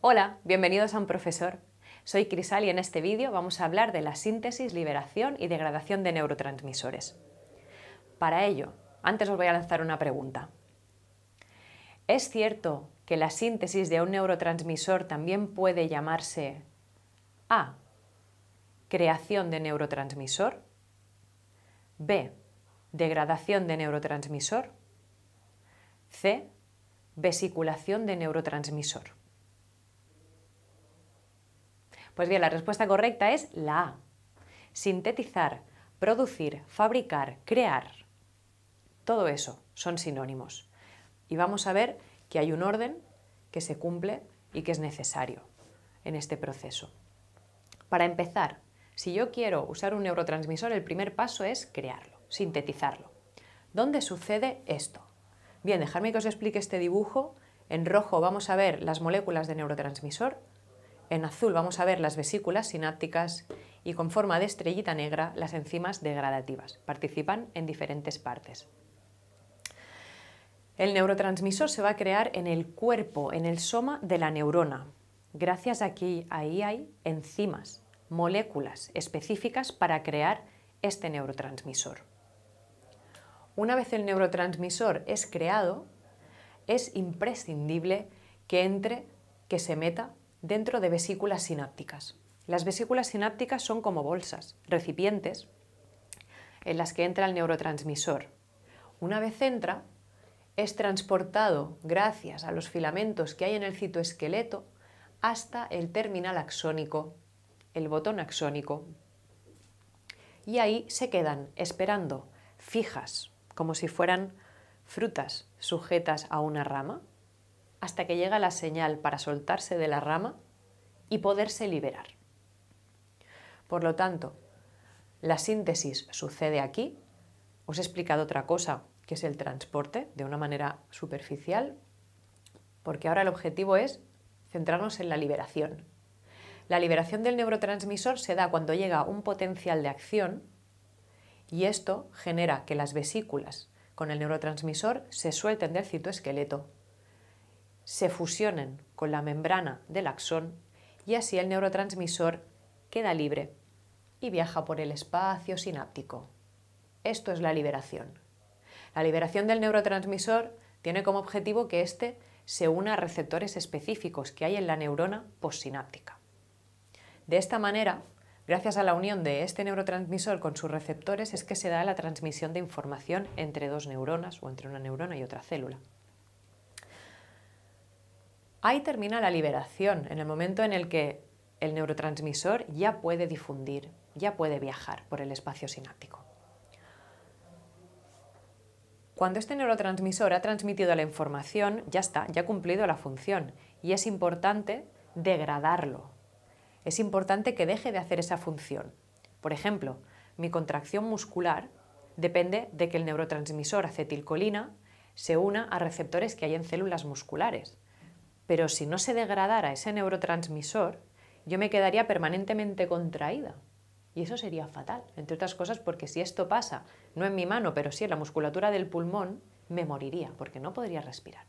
Hola, bienvenidos a Un Profesor. Soy Crisal y en este vídeo vamos a hablar de la síntesis, liberación y degradación de neurotransmisores. Para ello, antes os voy a lanzar una pregunta. ¿Es cierto que la síntesis de un neurotransmisor también puede llamarse A. Creación de neurotransmisor. B. Degradación de neurotransmisor. C. Vesiculación de neurotransmisor. Pues bien, la respuesta correcta es la A. Sintetizar, producir, fabricar, crear. Todo eso son sinónimos. Y vamos a ver que hay un orden que se cumple y que es necesario en este proceso. Para empezar, si yo quiero usar un neurotransmisor, el primer paso es crearlo, sintetizarlo. ¿Dónde sucede esto? Bien, dejadme que os explique este dibujo. En rojo vamos a ver las moléculas de neurotransmisor, en azul vamos a ver las vesículas sinápticas y con forma de estrellita negra las enzimas degradativas. Participan en diferentes partes. El neurotransmisor se va a crear en el cuerpo, en el soma de la neurona. Gracias a que ahí hay enzimas, moléculas específicas para crear este neurotransmisor. Una vez el neurotransmisor es creado, es imprescindible que entre, que se meta dentro de vesículas sinápticas. Las vesículas sinápticas son como bolsas, recipientes, en las que entra el neurotransmisor. Una vez entra, es transportado gracias a los filamentos que hay en el citoesqueleto hasta el terminal axónico, el botón axónico. Y ahí se quedan esperando, fijas, como si fueran frutas sujetas a una rama, hasta que llega la señal para soltarse de la rama y poderse liberar. Por lo tanto, la síntesis sucede aquí. Os he explicado otra cosa, que es el transporte, de una manera superficial, porque ahora el objetivo es centrarnos en la liberación. La liberación del neurotransmisor se da cuando llega un potencial de acción y esto genera que las vesículas con el neurotransmisor se suelten del citoesqueleto se fusionen con la membrana del axón y así el neurotransmisor queda libre y viaja por el espacio sináptico. Esto es la liberación. La liberación del neurotransmisor tiene como objetivo que éste se una a receptores específicos que hay en la neurona postsináptica. De esta manera, gracias a la unión de este neurotransmisor con sus receptores, es que se da la transmisión de información entre dos neuronas o entre una neurona y otra célula. Ahí termina la liberación, en el momento en el que el neurotransmisor ya puede difundir, ya puede viajar por el espacio sináptico. Cuando este neurotransmisor ha transmitido la información, ya está, ya ha cumplido la función y es importante degradarlo. Es importante que deje de hacer esa función. Por ejemplo, mi contracción muscular depende de que el neurotransmisor acetilcolina se una a receptores que hay en células musculares pero si no se degradara ese neurotransmisor, yo me quedaría permanentemente contraída. Y eso sería fatal, entre otras cosas porque si esto pasa, no en mi mano, pero sí en la musculatura del pulmón, me moriría porque no podría respirar.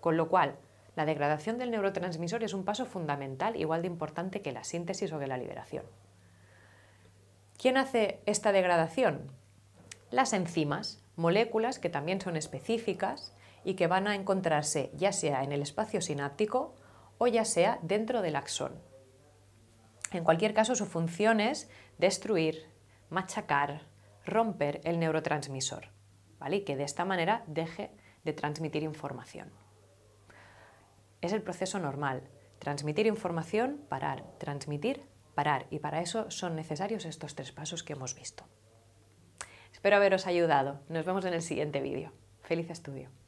Con lo cual, la degradación del neurotransmisor es un paso fundamental, igual de importante que la síntesis o que la liberación. ¿Quién hace esta degradación? Las enzimas, moléculas que también son específicas y que van a encontrarse ya sea en el espacio sináptico o ya sea dentro del axón. En cualquier caso, su función es destruir, machacar, romper el neurotransmisor, Y que de esta manera deje de transmitir información. Es el proceso normal. Transmitir información, parar, transmitir, parar. Y para eso son necesarios estos tres pasos que hemos visto. Espero haberos ayudado. Nos vemos en el siguiente vídeo. Feliz estudio.